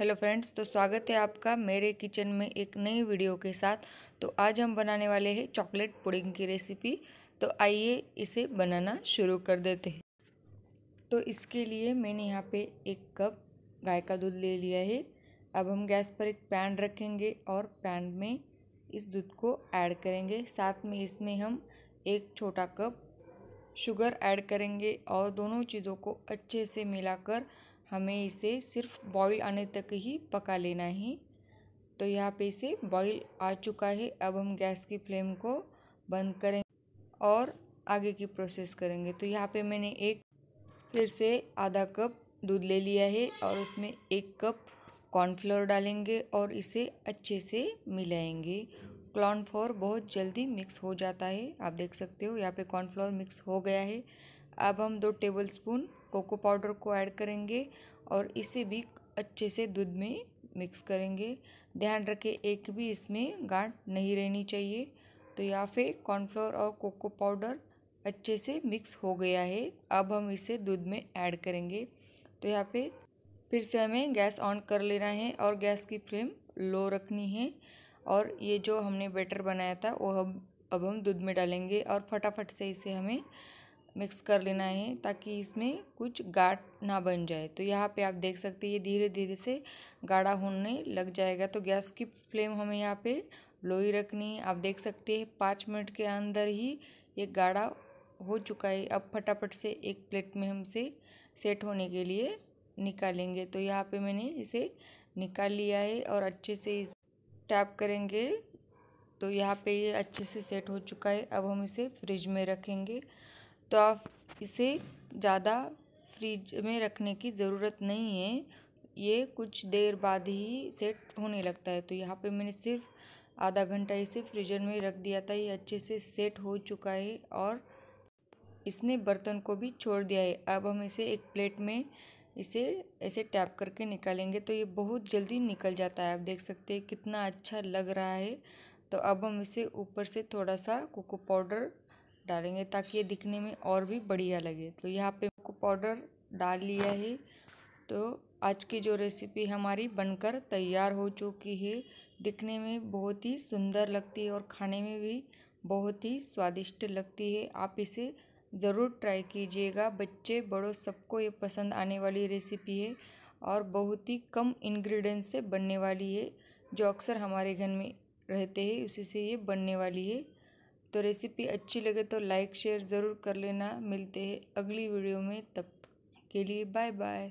hello friends तो स्वागत है आपका मेरे किचन में एक नई वीडियो के साथ तो आज हम बनाने वाले हैं चॉकलेट पुडिंग की रेसिपी तो आइए इसे बनाना शुरू कर देते हैं तो इसके लिए मैंने यहाँ पे एक कप गाय का दूध ले लिया है अब हम गैस पर एक पैन रखेंगे और पैन में इस दूध को ऐड करेंगे साथ में इसमें हम एक छोटा कप शुगर ऐड करेंगे और दोनों चीज़ों को अच्छे से मिलाकर कर हमें इसे सिर्फ बॉईल आने तक ही पका लेना है तो यहाँ पे इसे बॉईल आ चुका है अब हम गैस की फ्लेम को बंद करें और आगे की प्रोसेस करेंगे तो यहाँ पे मैंने एक फिर से आधा कप दूध ले लिया है और उसमें एक कप कॉर्नफ्लोर डालेंगे और इसे अच्छे से मिलाएंगे कॉर्नफ्लोर बहुत जल्दी मिक्स हो जाता है आप देख सकते हो यहाँ पे कॉर्नफ्लोर मिक्स हो गया है अब हम दो टेबल स्पून कोको पाउडर को ऐड करेंगे और इसे भी अच्छे से दूध में मिक्स करेंगे ध्यान रखें एक भी इसमें गांठ नहीं रहनी चाहिए तो यहाँ पे कॉर्नफ्लोर और कोको पाउडर अच्छे से मिक्स हो गया है अब हम इसे दूध में ऐड करेंगे तो यहाँ पे फिर से हमें गैस ऑन कर लेना है और गैस की फ्लेम लो रखनी है और ये जो हमने बैटर बनाया था वो हम अब हम दूध में डालेंगे और फटाफट से इसे हमें मिक्स कर लेना है ताकि इसमें कुछ गाठ ना बन जाए तो यहाँ पे आप देख सकते हैं ये धीरे धीरे से गाढ़ा होने लग जाएगा तो गैस की फ्लेम हमें यहाँ पे लो ही रखनी है आप देख सकते हैं पाँच मिनट के अंदर ही ये गाढ़ा हो चुका है अब फटाफट से एक प्लेट में हमसे सेट होने के लिए निकालेंगे तो यहाँ पर मैंने इसे निकाल लिया है और अच्छे से इस टैप करेंगे तो यहाँ पे ये अच्छे से सेट हो चुका है अब हम इसे फ्रिज में रखेंगे तो आप इसे ज़्यादा फ्रिज में रखने की ज़रूरत नहीं है ये कुछ देर बाद ही सेट होने लगता है तो यहाँ पे मैंने सिर्फ आधा घंटा इसे फ्रीजर में रख दिया था ये अच्छे से सेट हो चुका है और इसने बर्तन को भी छोड़ दिया है अब हम इसे एक प्लेट में इसे ऐसे टैप करके निकालेंगे तो ये बहुत जल्दी निकल जाता है आप देख सकते हैं कितना अच्छा लग रहा है तो अब हम इसे ऊपर से थोड़ा सा कोको पाउडर डालेंगे ताकि ये दिखने में और भी बढ़िया लगे तो यहाँ पे आपको पाउडर डाल लिया है तो आज की जो रेसिपी हमारी बनकर तैयार हो चुकी है दिखने में बहुत ही सुंदर लगती है और खाने में भी बहुत ही स्वादिष्ट लगती है आप इसे ज़रूर ट्राई कीजिएगा बच्चे बड़ों सबको ये पसंद आने वाली रेसिपी है और बहुत ही कम इन्ग्रीडियंट से बनने वाली है जो अक्सर हमारे घर में रहते हैं उसी से ये बनने वाली है तो रेसिपी अच्छी लगे तो लाइक शेयर ज़रूर कर लेना मिलते हैं अगली वीडियो में तब के लिए बाय बाय